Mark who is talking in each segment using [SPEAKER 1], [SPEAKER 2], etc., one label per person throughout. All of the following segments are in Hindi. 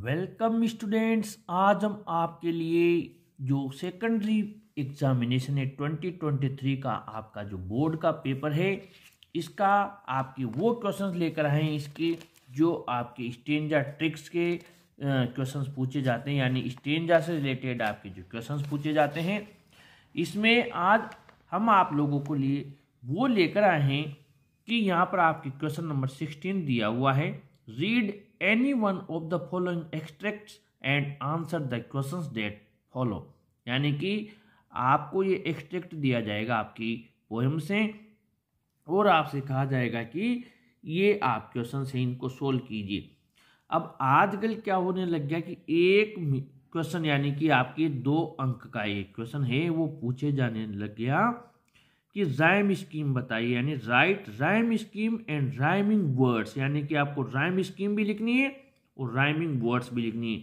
[SPEAKER 1] वेलकम स्टूडेंट्स आज हम आपके लिए जो सेकेंडरी एग्जामिनेशन है 2023 का आपका जो बोर्ड का पेपर है इसका आपके वो क्वेश्चन लेकर आए हैं इसके जो आपके स्टेंजा ट्रिक्स के क्वेश्चंस पूछे जाते हैं यानी स्टेंजा से रिलेटेड आपके जो क्वेश्चंस पूछे जाते हैं इसमें आज हम आप लोगों को लिए वो लेकर आए हैं कि यहाँ पर आपके क्वेश्चन नंबर सिक्सटीन दिया हुआ है Read any one of the following extracts and answer the question that follow यानी कि आपको ये एक्सट्रैक्ट दिया जाएगा आपकी पोएम से और आपसे कहा जाएगा कि ये आप क्वेश्चन से इनको सोल्व कीजिए अब आजकल क्या होने लग गया कि एक क्वेश्चन यानी कि आपके दो अंक का एक क्वेश्चन है वो पूछे जाने लग गया कि राइम स्कीम बताइए यानी write rhyme scheme and rhyming words यानी कि आपको राइम स्कीम भी लिखनी है और राइमिंग वर्ड्स भी लिखनी है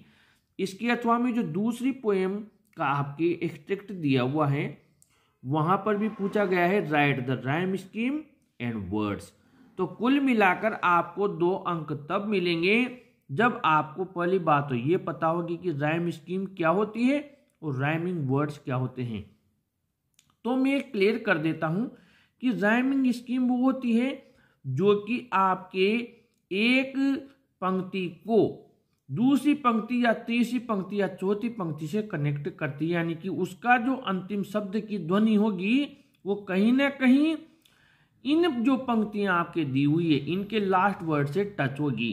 [SPEAKER 1] इसके अथवा में जो दूसरी पोएम का आपके एक्सट्रैक्ट दिया हुआ है वहाँ पर भी पूछा गया है write the rhyme scheme and words तो कुल मिलाकर आपको दो अंक तब मिलेंगे जब आपको पहली बात तो ये पता होगी कि राइम स्कीम क्या होती है और राइमिंग वर्ड्स क्या होते हैं तो मैं क्लियर कर देता हूँ कि जैमिंग स्कीम वो होती है जो कि आपके एक पंक्ति को दूसरी पंक्ति या तीसरी पंक्ति या चौथी पंक्ति से कनेक्ट करती है यानी कि उसका जो अंतिम शब्द की ध्वनि होगी वो कहीं ना कहीं इन जो पंक्तियां आपके दी हुई है इनके लास्ट वर्ड से टच होगी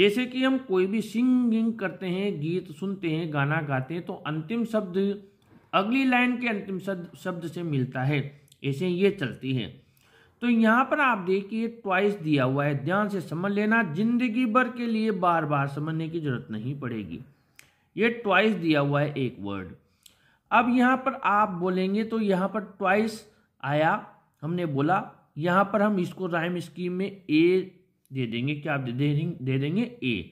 [SPEAKER 1] जैसे कि हम कोई भी सिंगिंग करते हैं गीत सुनते हैं गाना गाते हैं तो अंतिम शब्द अगली लाइन के अंतिम शब्द से मिलता है ऐसे ये चलती है तो यहाँ पर आप देखिए ट्वाइस दिया हुआ है ध्यान से समझ लेना जिंदगी भर के लिए बार बार समझने की जरूरत नहीं पड़ेगी ये ट्वाइस दिया हुआ है एक वर्ड अब यहाँ पर आप बोलेंगे तो यहाँ पर ट्वाइस आया हमने बोला यहाँ पर हम इसको राइम स्कीम में ए दे देंगे क्या दे, दे, दे देंगे ए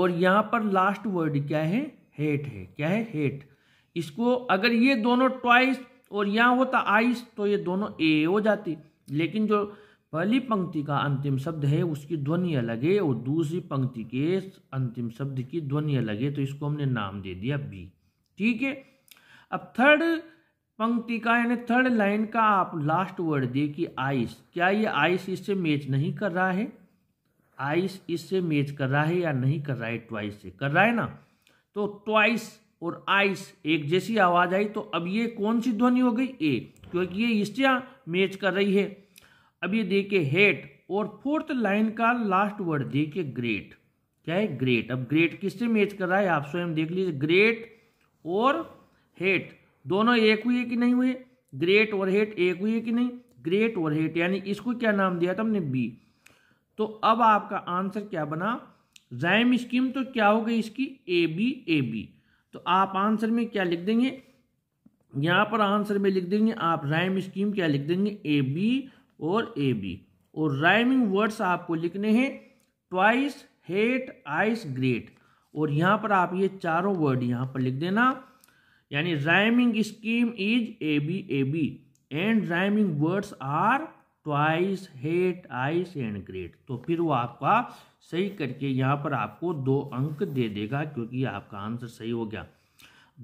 [SPEAKER 1] और यहाँ पर लास्ट वर्ड क्या है हेट है क्या है हेट इसको अगर ये दोनों ट्वाइस और यहाँ होता आइस तो ये दोनों ए हो जाती लेकिन जो पहली पंक्ति का अंतिम शब्द है उसकी ध्वनि अलग है और दूसरी पंक्ति के अंतिम शब्द की ध्वनि अलग है तो इसको हमने नाम दे दिया बी ठीक है अब थर्ड पंक्ति का यानी थर्ड लाइन का आप लास्ट वर्ड दे कि आइस क्या ये आइस इससे मैच नहीं कर रहा है आइस इससे मैच कर रहा है या नहीं कर रहा है ट्वाइस से कर रहा है ना तो ट्वाइस और आइस एक जैसी आवाज आई तो अब ये कौन सी ध्वनि हो गई ए क्योंकि ये इसया मैच कर रही है अब ये देखिए हेट और फोर्थ लाइन का लास्ट वर्ड देखिए ग्रेट क्या है ग्रेट अब ग्रेट किससे मैच कर रहा है आप स्वयं देख लीजिए ग्रेट और हेट दोनों एक हुए कि नहीं हुए ग्रेट और हेट एक हुए कि नहीं ग्रेट और हेट यानी इसको क्या नाम दिया था हमने बी तो अब आपका आंसर क्या बना जायम स्कीम तो क्या हो गई इसकी ए बी ए बी तो आप आंसर में क्या लिख देंगे यहाँ पर आंसर में लिख देंगे आप राइम स्कीम क्या लिख देंगे ए बी और ए बी और राइमिंग वर्ड्स आपको लिखने हैं ट्वाइस हेट आइस ग्रेट और यहां पर आप ये चारों वर्ड यहाँ पर लिख देना यानी rhyming scheme is A B A B and rhyming words are twice hate ice and great तो फिर वो आपका सही करके यहाँ पर आपको दो अंक दे देगा क्योंकि आपका आंसर सही हो गया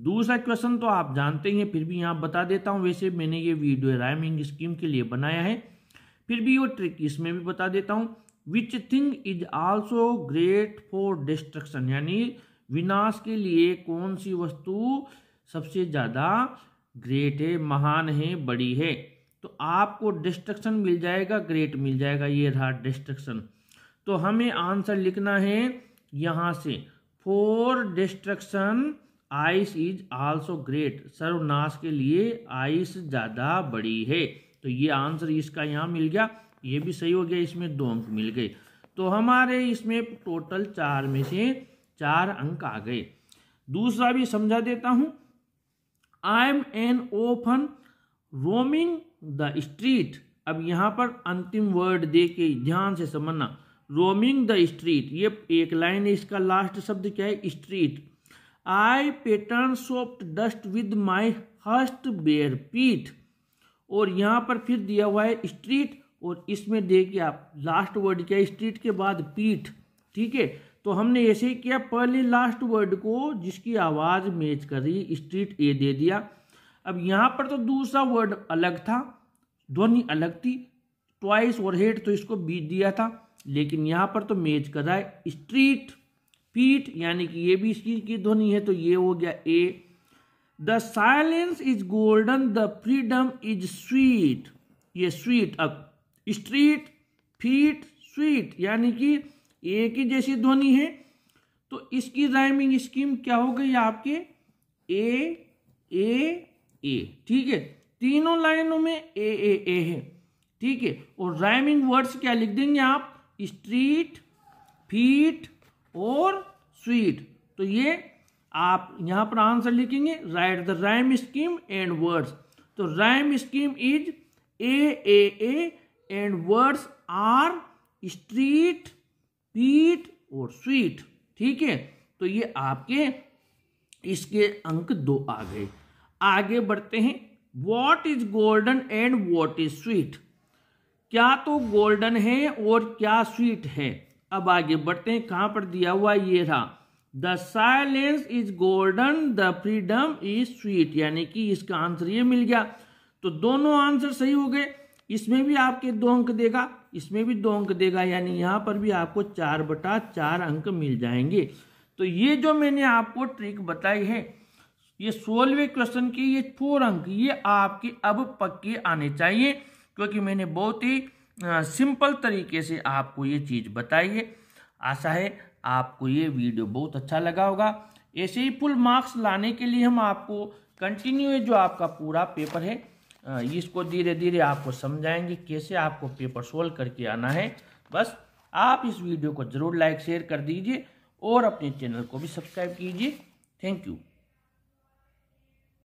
[SPEAKER 1] दूसरा क्वेश्चन तो आप जानते हैं फिर भी यहाँ बता देता हूँ वैसे मैंने ये वीडियो राइमिंग स्कीम के लिए बनाया है फिर भी वो ट्रिक इसमें भी बता देता हूँ which thing is also great for destruction यानी विनाश के लिए कौन सी वस्तु सबसे ज़्यादा ग्रेट है महान है बड़ी है तो आपको डिस्ट्रक्शन मिल जाएगा ग्रेट मिल जाएगा ये रहा डिस्ट्रक्शन तो हमें आंसर लिखना है यहाँ से for destruction ice is also great सर्वनाश के लिए आइस ज़्यादा बड़ी है तो ये आंसर इसका यहाँ मिल गया ये भी सही हो गया इसमें दो अंक मिल गए तो हमारे इसमें टोटल चार में से चार अंक आ गए दूसरा भी समझा देता हूँ I am in often roaming the street अब यहाँ पर अंतिम वर्ड दे के ध्यान से समझना रोमिंग द स्ट्रीट ये एक लाइन है इसका लास्ट शब्द क्या है street I pattern soft dust with my hurt bare feet और यहाँ पर फिर दिया हुआ है स्ट्रीट और इसमें देखिए आप लास्ट वर्ड क्या है स्ट्रीट के बाद पीठ ठीक है तो हमने ऐसे ही किया पहले लास्ट वर्ड को जिसकी आवाज़ मैच कर रही स्ट्रीट ए दे दिया अब यहां पर तो दूसरा वर्ड अलग था ध्वनि अलग थी ट्वाइस और हेड तो इसको बीत दिया था लेकिन यहां पर तो मेज कर रहा है स्ट्रीट पीट यानी कि ये भी इसकी की ध्वनि है तो ये हो गया A the silence is golden the freedom is sweet ये स्वीट अब स्ट्रीट फीट स्वीट यानी कि ए की जैसी ध्वनि है तो इसकी राइमिंग स्कीम क्या हो गई आपके ए ए ए ठीक है तीनों लाइनों में ए ए ए है ठीक है और राइमिंग वर्ड्स क्या लिख देंगे आप स्ट्रीट फीट और स्वीट तो ये आप यहाँ पर आंसर लिखेंगे write the rhyme scheme and words तो rhyme scheme is A A A and words are street feet और स्वीट ठीक है तो ये आपके इसके अंक दो आ गए आगे बढ़ते हैं what is golden and what is sweet क्या तो गोल्डन है और क्या स्वीट है अब आगे बढ़ते हैं कहां पर दिया हुआ ये रहा the silence is golden the freedom is sweet यानी कि इसका आंसर ये मिल गया तो दोनों आंसर सही हो गए इसमें भी आपके दो अंक देगा इसमें भी दो अंक देगा यानी यहां पर भी आपको चार बटा चार अंक मिल जाएंगे तो ये जो मैंने आपको ट्रिक बताई है ये सोलहवें क्वेश्चन के ये फोर अंक ये आपके अब पक्के आने चाहिए क्योंकि मैंने बहुत ही सिंपल तरीके से आपको ये चीज़ बताई है आशा है आपको ये वीडियो बहुत अच्छा लगा होगा ऐसे ही फुल मार्क्स लाने के लिए हम आपको कंटिन्यू जो आपका पूरा पेपर है इसको धीरे धीरे आपको समझाएंगे कैसे आपको पेपर सोल्व करके आना है बस आप इस वीडियो को ज़रूर लाइक शेयर कर दीजिए और अपने चैनल को भी सब्सक्राइब कीजिए थैंक यू